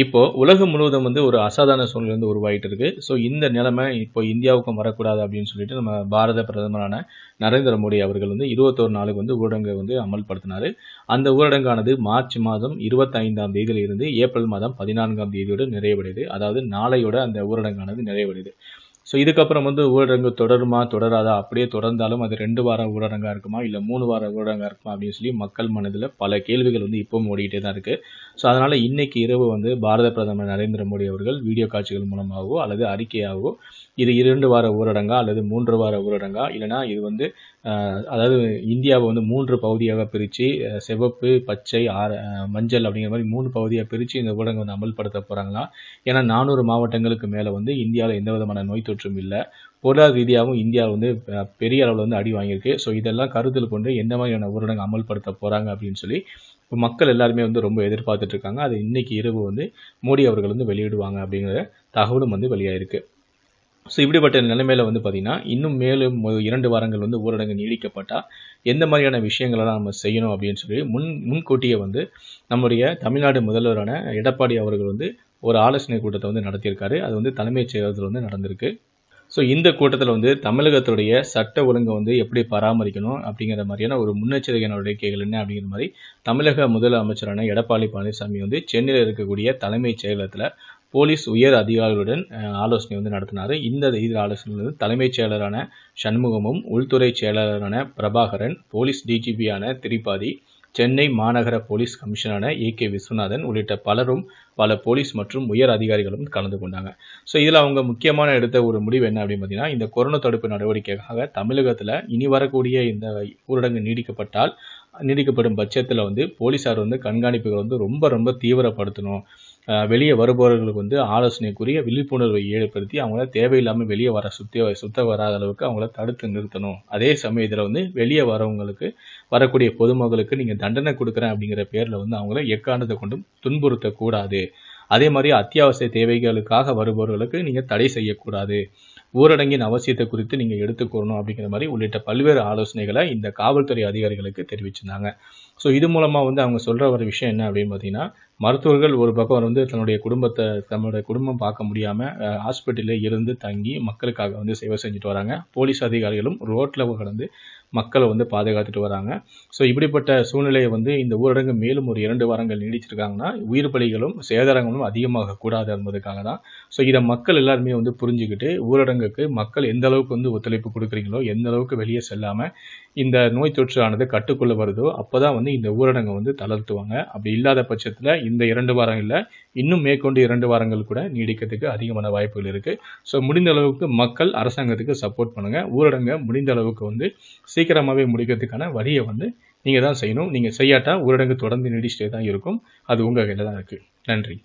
இப்போது உலகம் முழுவதும் வந்து ஒரு அசாதாரண சூழ்நிலை வந்து உருவாகிட்டு இருக்கு ஸோ இந்த நிலைமை இப்போ இந்தியாவுக்கும் வரக்கூடாது அப்படின்னு சொல்லிட்டு நம்ம பாரத பிரதமரான நரேந்திர மோடி அவர்கள் வந்து இருபத்தோரு நாளுக்கு வந்து ஊரடங்கை வந்து அமல்படுத்தினார் அந்த ஊரடங்கானது மார்ச் மாதம் இருபத்தைந்தாம் தேதியிலிருந்து ஏப்ரல் மாதம் பதினான்காம் தேதியோடு நிறைவடையுது அதாவது நாளையோட அந்த ஊரடங்கானது நிறைவடையுது ஸோ இதுக்கப்புறம் வந்து ஊரடங்கு தொடருமா தொடராதா அப்படியே தொடர்ந்தாலும் அது ரெண்டு வாரம் ஊரடங்காக இருக்குமா இல்லை மூணு வாரம் ஊரடங்காக இருக்குமா அப்படின்னு சொல்லி மக்கள் மனதில் பல கேள்விகள் வந்து இப்போவும் ஓடிக்கிட்டே தான் இருக்குது ஸோ அதனால் இன்றைக்கி இரவு வந்து பாரத பிரதமர் நரேந்திர மோடி அவர்கள் வீடியோ காட்சிகள் மூலமாகவோ அல்லது அறிக்கையாகவோ இது இரண்டு வார ஊரடங்கா அல்லது மூன்று வார ஊரடங்கா இல்லைனா இது வந்து அதாவது இந்தியாவை வந்து மூன்று பகுதியாக பிரித்து சிவப்பு பச்சை ஆர மஞ்சள் அப்படிங்கிற மாதிரி மூணு பகுதியாக பிரித்து இந்த ஊரடங்கை வந்து அமல்படுத்த போகிறாங்களா ஏன்னா நானூறு மாவட்டங்களுக்கு மேலே வந்து இந்தியாவில் எந்த விதமான நோய் தொற்றும் இல்லை பொருளாதார ரீதியாகவும் இந்தியா வந்து பெரிய அளவில் வந்து அடி வாங்கியிருக்கு ஸோ இதெல்லாம் கருத்தில் கொண்டு எந்த மாதிரியான ஊரடங்கு அமல்படுத்த போகிறாங்க அப்படின்னு சொல்லி இப்போ மக்கள் எல்லாருமே வந்து ரொம்ப எதிர்பார்த்துட்டு இருக்காங்க அது இன்னைக்கு இரவு வந்து மோடி அவர்கள் வந்து வெளியிடுவாங்க அப்படிங்கிற தகவலும் வந்து வெளியாயிருக்கு ஸோ இப்படிப்பட்ட நிலைமையில் வந்து பார்த்திங்கன்னா இன்னும் மேலும் இரண்டு வாரங்கள் வந்து ஊரடங்கு நீடிக்கப்பட்டால் எந்த மாதிரியான விஷயங்களெல்லாம் நம்ம செய்யணும் அப்படின்னு சொல்லி முன் முன்கூட்டியே வந்து நம்முடைய தமிழ்நாடு முதல்வரான எடப்பாடி அவர்கள் வந்து ஒரு ஆலோசனை கூட்டத்தை வந்து நடத்தியிருக்காரு அது வந்து தலைமைச் செயலகத்தில் வந்து நடந்திருக்கு ஸோ இந்த கூட்டத்தில் வந்து தமிழகத்துடைய சட்ட ஒழுங்கை வந்து எப்படி பராமரிக்கணும் அப்படிங்கிற மாதிரியான ஒரு முன்னெச்சரிக்கை நடவடிக்கைகள் என்ன அப்படிங்கிற மாதிரி தமிழக முதலமைச்சரான எடப்பாடி பழனிசாமி வந்து சென்னையில் இருக்கக்கூடிய தலைமைச் செயலகத்தில் போலீஸ் உயர் அதிகாரிகளுடன் ஆலோசனை வந்து நடத்தினார் இந்த இதில் ஆலோசனை வந்து தலைமைச் செயலரான சண்முகமும் உள்துறை செயலரான பிரபாகரன் போலீஸ் டிஜிபியான திரிபாதி சென்னை மாநகர போலீஸ் கமிஷனரான ஏ கே விஸ்வநாதன் உள்ளிட்ட பலரும் பல போலீஸ் மற்றும் உயர் அதிகாரிகளும் கலந்து கொண்டாங்க ஸோ இதில் அவங்க முக்கியமான எடுத்த ஒரு முடிவு என்ன அப்படின்னு பார்த்தீங்கன்னா இந்த கொரோனா தடுப்பு நடவடிக்கைக்காக தமிழகத்தில் இனி வரக்கூடிய இந்த ஊரடங்கு நீடிக்கப்பட்டால் நீடிக்கப்படும் பட்சத்தில் வந்து போலீஸார் வந்து கண்காணிப்புகள் வந்து ரொம்ப ரொம்ப தீவிரப்படுத்தணும் வெளியே வருபவர்களுக்கு வந்து ஆலோசனைக்குரிய விழிப்புணர்வை ஏற்படுத்தி அவங்கள தேவையில்லாமல் வெளியே வர சுத்த சுத்த வராத அளவுக்கு அவங்கள தடுத்து நிறுத்தணும் அதே சமயத்தில் வந்து வெளியே வரவங்களுக்கு வரக்கூடிய பொதுமக்களுக்கு நீங்கள் தண்டனை கொடுக்குறேன் அப்படிங்கிற பேரில் வந்து அவங்கள எக்காரணத்தை கொண்டும் துன்புறுத்தக்கூடாது அதே மாதிரி அத்தியாவசிய தேவைகளுக்காக வருபவர்களுக்கு நீங்கள் தடை செய்யக்கூடாது ஊரடங்கின் அவசியத்தை குறித்து நீங்கள் எடுத்துக்கூறணும் அப்படிங்கிற மாதிரி உள்ளிட்ட பல்வேறு ஆலோசனைகளை இந்த காவல்துறை அதிகாரிகளுக்கு தெரிவிச்சிருந்தாங்க ஸோ இது மூலமாக வந்து அவங்க சொல்கிற ஒரு விஷயம் என்ன அப்படின்னு பார்த்தீங்கன்னா மருத்துவர்கள் ஒரு பக்கம் வந்து தன்னுடைய குடும்பத்தை தன்னுடைய குடும்பம் பார்க்க முடியாமல் ஹாஸ்பிட்டலில் இருந்து தங்கி மக்களுக்காக வந்து சேவை செஞ்சுட்டு வராங்க போலீஸ் அதிகாரிகளும் ரோட்டில் கடந்து மக்களை வந்து பாதுகாத்துட்டு வராங்க ஸோ இப்படிப்பட்ட சூழ்நிலையை வந்து இந்த ஊரடங்கு மேலும் ஒரு இரண்டு வாரங்கள் நீடிச்சிருக்காங்கன்னா உயிர் பலிகளும் சேதாரங்களும் அதிகமாக கூடாது என்பதுக்காக தான் ஸோ இதை மக்கள் எல்லாருமே வந்து புரிஞ்சுக்கிட்டு ஊரடங்குக்கு மக்கள் எந்த அளவுக்கு வந்து ஒத்துழைப்பு கொடுக்குறீங்களோ எந்த அளவுக்கு வெளியே செல்லாமல் இந்த நோய் தொற்றானது கட்டுக்குள்ளே வருதோ அப்போதான் வந்து இந்த ஊரடங்கை வந்து தளர்த்துவாங்க அப்படி இல்லாத பட்சத்தில் இந்த இரண்டு வாரங்களில் இன்னும் மேற்கொண்டு இரண்டு வாரங்கள் கூட நீடிக்கிறதுக்கு அதிகமான வாய்ப்புகள் இருக்குது ஸோ முடிந்த அளவுக்கு மக்கள் அரசாங்கத்துக்கு சப்போர்ட் பண்ணுங்கள் ஊரடங்கை முடிந்த அளவுக்கு வந்து சீக்கிரமாகவே முடிக்கிறதுக்கான வழியை வந்து நீங்கள் தான் செய்யணும் நீங்கள் செய்யாட்டால் ஊரடங்கு தொடர்ந்து நீடிச்சிட்டே தான் இருக்கும் அது உங்கள் கையில் தான் இருக்குது நன்றி